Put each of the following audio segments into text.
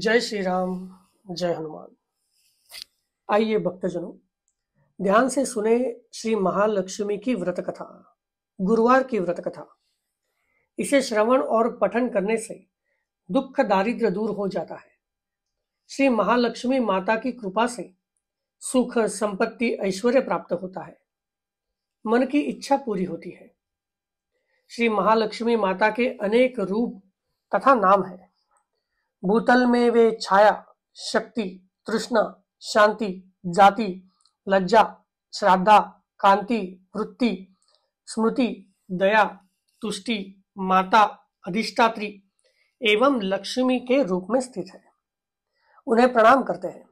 जय श्री राम जय हनुमान आइए भक्तजनों ध्यान से सुने श्री महालक्ष्मी की व्रत कथा गुरुवार की व्रत कथा इसे श्रवण और पठन करने से दुख दारिद्र दूर हो जाता है श्री महालक्ष्मी माता की कृपा से सुख संपत्ति ऐश्वर्य प्राप्त होता है मन की इच्छा पूरी होती है श्री महालक्ष्मी माता के अनेक रूप तथा नाम है भूतल में वे छाया शक्ति तृष्णा शांति जाति लज्जा श्राद्धा कांति वृत्ति स्मृति दया तुष्टि माता अधिष्ठात्री एवं लक्ष्मी के रूप में स्थित है उन्हें प्रणाम करते हैं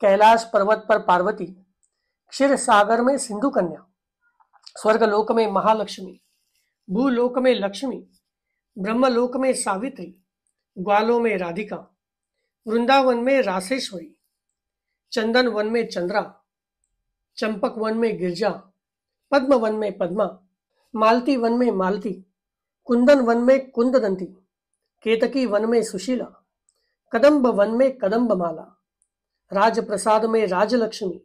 कैलाश पर्वत पर पार्वती क्षीर सागर में सिंधु कन्या स्वर्गलोक में महालक्ष्मी भूलोक में लक्ष्मी ब्रह्मलोक में सावित्री ग्वालों में राधिका वृंदावन में राशेश्वरी चंदन वन में चंद्रा चंपक वन में गिरजा पद्म वन में पद्मा मालती वन में मालती कुंदन वन में कुंददंती केतकी वन में सुशीला कदम्ब वन में कदम्ब माला राजप्रसाद में राजलक्ष्मी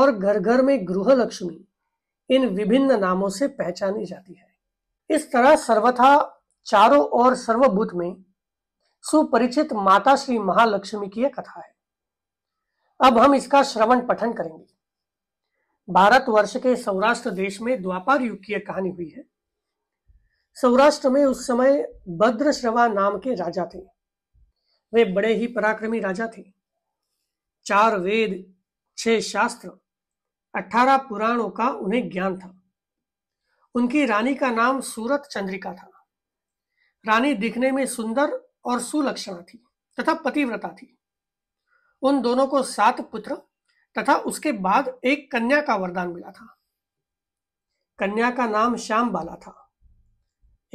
और घर घर में गृह लक्ष्मी इन विभिन्न नामों से पहचानी जाती है इस तरह सर्वथा चारों और सर्वभूत में सुपरिचित माता श्री महालक्ष्मी की यह कथा है अब हम इसका श्रवण पठन करेंगे भारत वर्ष के सौराष्ट्र देश में द्वापार युग की कहानी हुई है सौराष्ट्र में उस समय भद्रश्रवा नाम के राजा थे वे बड़े ही पराक्रमी राजा थे चार वेद छह शास्त्र अठारह पुराणों का उन्हें ज्ञान था उनकी रानी का नाम सूरत चंद्रिका था रानी दिखने में सुंदर और सुलक्षणा थी तथा पतिव्रता थी उन दोनों को सात पुत्र तथा उसके बाद एक कन्या का वरदान मिला था कन्या का नाम श्याम बाला था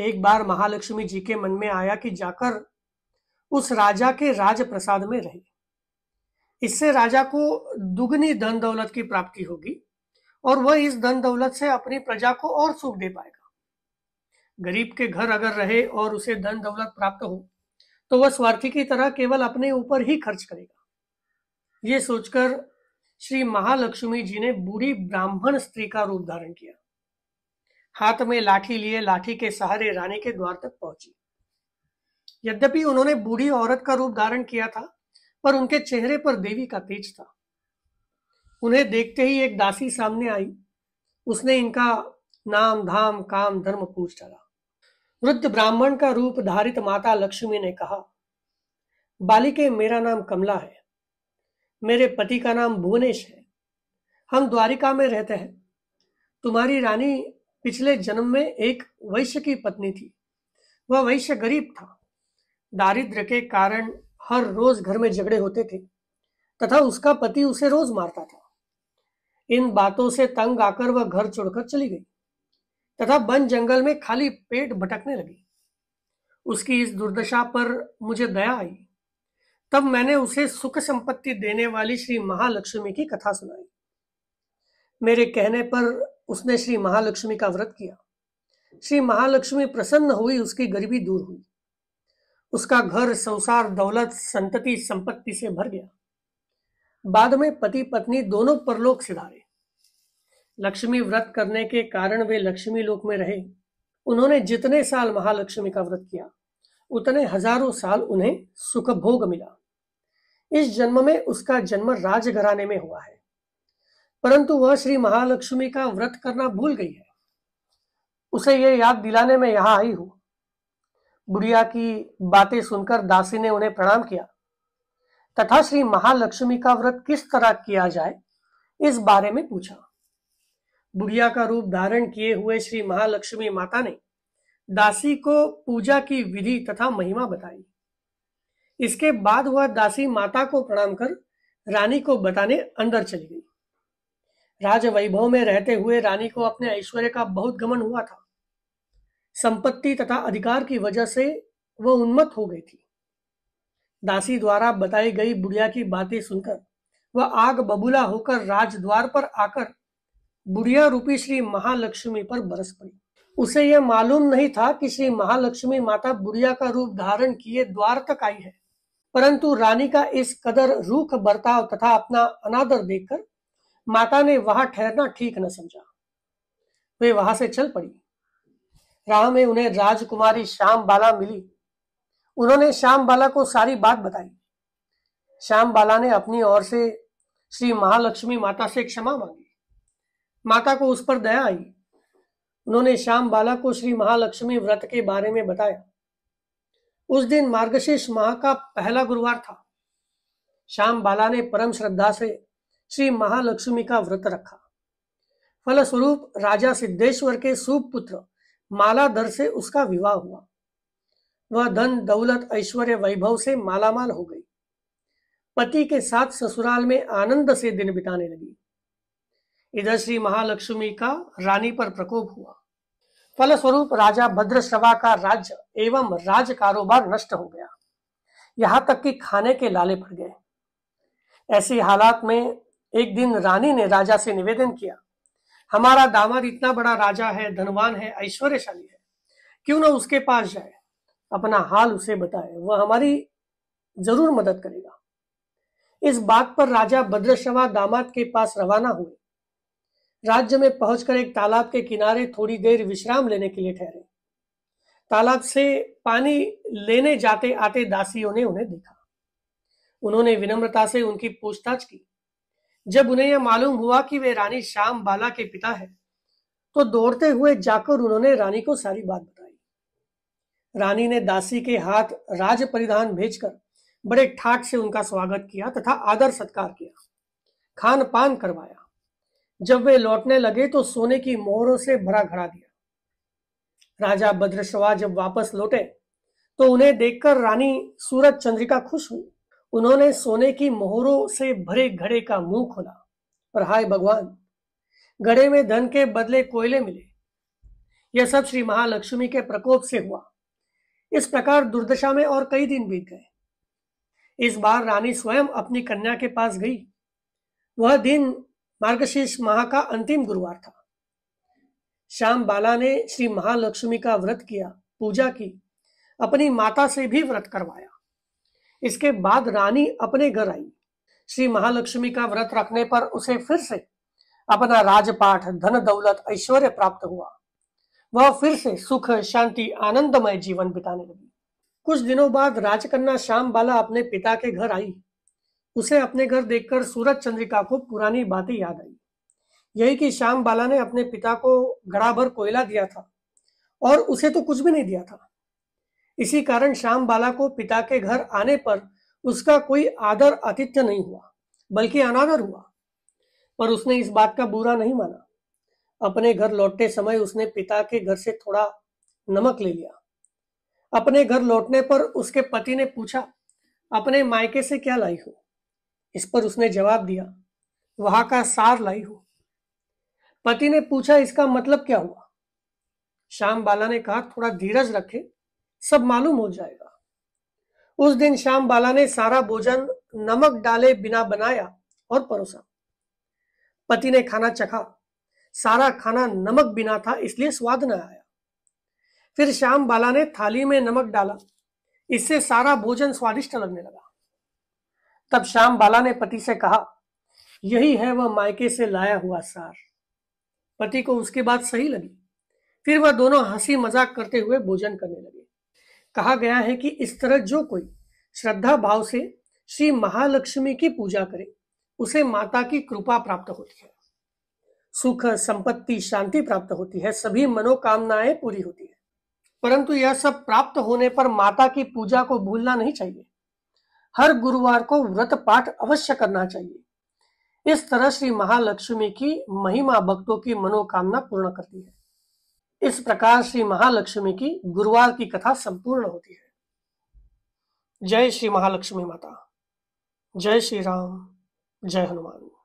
एक बार महालक्ष्मी जी के मन में आया कि जाकर उस राजा के राजप्रसाद में रहे इससे राजा को दुगनी धन दौलत की प्राप्ति होगी और वह इस धन दौलत से अपनी प्रजा को और सुख दे पाएगा गरीब के घर अगर रहे और उसे धन दौलत प्राप्त हो तो वह स्वार्थी की तरह केवल अपने ऊपर ही खर्च करेगा ये सोचकर श्री महालक्ष्मी जी ने बूढ़ी ब्राह्मण स्त्री का रूप धारण किया हाथ में लाठी लिए लाठी के सहारे रानी के द्वार तक पहुंची यद्यपि उन्होंने बूढ़ी औरत का रूप धारण किया था पर उनके चेहरे पर देवी का तेज था उन्हें देखते ही एक दासी सामने आई उसने इनका नाम धाम काम धर्म पूछ डाला वृद्ध ब्राह्मण का रूप धारित माता लक्ष्मी ने कहा बालिके मेरा नाम कमला है मेरे पति का नाम भुवनेश है हम द्वारिका में रहते हैं तुम्हारी रानी पिछले जन्म में एक वैश्य की पत्नी थी वह वैश्य गरीब था दारिद्र के कारण हर रोज घर में झगड़े होते थे तथा उसका पति उसे रोज मारता था इन बातों से तंग आकर वह घर छोड़कर चली गई तथा वन जंगल में खाली पेट भटकने लगी उसकी इस दुर्दशा पर मुझे दया आई तब मैंने उसे सुख संपत्ति देने वाली श्री महालक्ष्मी की कथा सुनाई मेरे कहने पर उसने श्री महालक्ष्मी का व्रत किया श्री महालक्ष्मी प्रसन्न हुई उसकी गरीबी दूर हुई उसका घर संसार दौलत संतति संपत्ति से भर गया बाद में पति पत्नी दोनों परलोक सिधारे लक्ष्मी व्रत करने के कारण वे लक्ष्मी लोक में रहे उन्होंने जितने साल महालक्ष्मी का व्रत किया उतने हजारों साल उन्हें सुख भोग मिला इस जन्म में उसका जन्म राजघराने में हुआ है परंतु वह श्री महालक्ष्मी का व्रत करना भूल गई है उसे यह याद दिलाने में यहां आई हूं बुढ़िया की बातें सुनकर दासी ने उन्हें प्रणाम किया तथा श्री महालक्ष्मी का व्रत किस तरह किया जाए इस बारे में पूछा बुढ़िया का रूप धारण किए हुए श्री महालक्ष्मी माता ने दासी को पूजा की विधि तथा महिमा बताई इसके बाद हुआ दासी माता को प्रणाम कर रानी को बताने अंदर चली गई राज वैभव में रहते हुए रानी को अपने ऐश्वर्य का बहुत गमन हुआ था संपत्ति तथा अधिकार की वजह से वह उन्मत्त हो गई थी दासी द्वारा बताई गई बुढ़िया की बातें सुनकर वह आग बबूला होकर राजद्वार पर आकर बुढ़िया रूपी श्री महालक्ष्मी पर बरस पड़ी उसे यह मालूम नहीं था कि श्री महालक्ष्मी माता बुढ़िया का रूप धारण किए द्वार तक आई है परंतु रानी का इस कदर रूख बर्ताव तथा अपना अनादर देखकर माता ने वहां ठहरना ठीक न समझा वे वहां से चल पड़ी राह में उन्हें राजकुमारी श्याम बाला मिली उन्होंने श्याम बाला को सारी बात बताई श्याम बाला ने अपनी ओर से श्री महालक्ष्मी माता से क्षमा मांगी माता को उस पर दया आई उन्होंने श्याम बाला को श्री महालक्ष्मी व्रत के बारे में बताया उस दिन मार्गशीर्ष माह का पहला गुरुवार था श्याम बाला ने परम श्रद्धा से श्री महालक्ष्मी का व्रत रखा फलस्वरूप राजा सिद्धेश्वर के सुपुत्र मालाधर से उसका विवाह हुआ वह धन दौलत ऐश्वर्य वैभव से मालामाल हो गई पति के साथ ससुराल में आनंद से दिन बिताने लगी इधर श्री महालक्ष्मी का रानी पर प्रकोप हुआ फलस्वरूप राजा सभा का राज्य एवं राज कारोबार नष्ट हो गया यहां तक कि खाने के लाले पड़ गए ऐसी हालात में एक दिन रानी ने राजा से निवेदन किया हमारा दामाद इतना बड़ा राजा है धनवान है ऐश्वर्यशाली है क्यों ना उसके पास जाए अपना हाल उसे बताए वह हमारी जरूर मदद करेगा इस बात पर राजा भद्रशवा दामाद के पास रवाना हुए राज्य में पहुंचकर एक तालाब के किनारे थोड़ी देर विश्राम लेने के लिए ठहरे तालाब से पानी लेने जाते आते दासियों ने उन्हें देखा उन्होंने विनम्रता से उनकी पूछताछ की जब उन्हें यह मालूम हुआ कि वे रानी श्याम बाला के पिता है तो दौड़ते हुए जाकर उन्होंने रानी को सारी बात बताई रानी ने दासी के हाथ राज परिधान भेजकर बड़े ठाट से उनका स्वागत किया तथा आदर सत्कार किया खान पान करवाया जब वे लौटने लगे तो सोने की मोहरों से भरा खड़ा दिया राजा भद्रशवा जब वापस लौटे तो उन्हें देखकर रानी सूरज चंद्रिका खुश हुई उन्होंने सोने की मोहरों से भरे घड़े का मुंह खोला और हाय भगवान घड़े में धन के बदले कोयले मिले यह सब श्री महालक्ष्मी के प्रकोप से हुआ इस प्रकार दुर्दशा में और कई दिन बीत गए इस बार रानी स्वयं अपनी कन्या के पास गई वह दिन मार्गशीर्ष माह का अंतिम गुरुवार था श्याम बाला ने श्री महालक्ष्मी का व्रत किया पूजा की अपनी माता से भी व्रत करवाया इसके बाद रानी अपने घर आई श्री महालक्ष्मी का व्रत रखने पर उसे फिर से अपना राजपाठ धन दौलत ऐश्वर्य प्राप्त हुआ वह फिर से सुख शांति आनंदमय जीवन बिताने लगी कुछ दिनों बाद राजकन्या श्याम बाला अपने पिता के घर आई उसे अपने घर देखकर सूरज चंद्रिका को पुरानी बातें याद आई यही कि श्याम बाला ने अपने पिता को घड़ा भर कोयला दिया था और उसे तो कुछ भी नहीं दिया था इसी कारण श्याम बाला को पिता के घर आने पर उसका कोई आदर आतिथ्य नहीं हुआ बल्कि अनादर हुआ पर उसने इस बात का बुरा नहीं माना अपने घर लौटते समय उसने पिता के घर से थोड़ा नमक ले लिया अपने घर लौटने पर उसके पति ने पूछा अपने मायके से क्या लाई हो इस पर उसने जवाब दिया वहां का सार लाई हो पति ने पूछा इसका मतलब क्या हुआ श्याम बाला ने कहा थोड़ा धीरज रखे सब मालूम हो जाएगा उस दिन श्याम बाला ने सारा भोजन नमक डाले बिना बनाया और परोसा पति ने खाना चखा सारा खाना नमक बिना था इसलिए स्वाद न आया फिर श्याम बाला ने थाली में नमक डाला इससे सारा भोजन स्वादिष्ट लगने लगा तब श्याम बाला ने पति से कहा यही है वह मायके से लाया हुआ सार पति को उसकी बात सही लगी फिर वह दोनों हंसी मजाक करते हुए भोजन करने लगे कहा गया है कि इस तरह जो कोई श्रद्धा भाव से श्री महालक्ष्मी की पूजा करे उसे माता की कृपा प्राप्त होती है सुख संपत्ति शांति प्राप्त होती है सभी मनोकामनाएं पूरी होती है परंतु यह सब प्राप्त होने पर माता की पूजा को भूलना नहीं चाहिए हर गुरुवार को व्रत पाठ अवश्य करना चाहिए इस तरह श्री महालक्ष्मी की महिमा भक्तों की मनोकामना पूर्ण करती है इस प्रकार श्री महालक्ष्मी की गुरुवार की कथा संपूर्ण होती है जय श्री महालक्ष्मी माता जय श्री राम जय हनुमान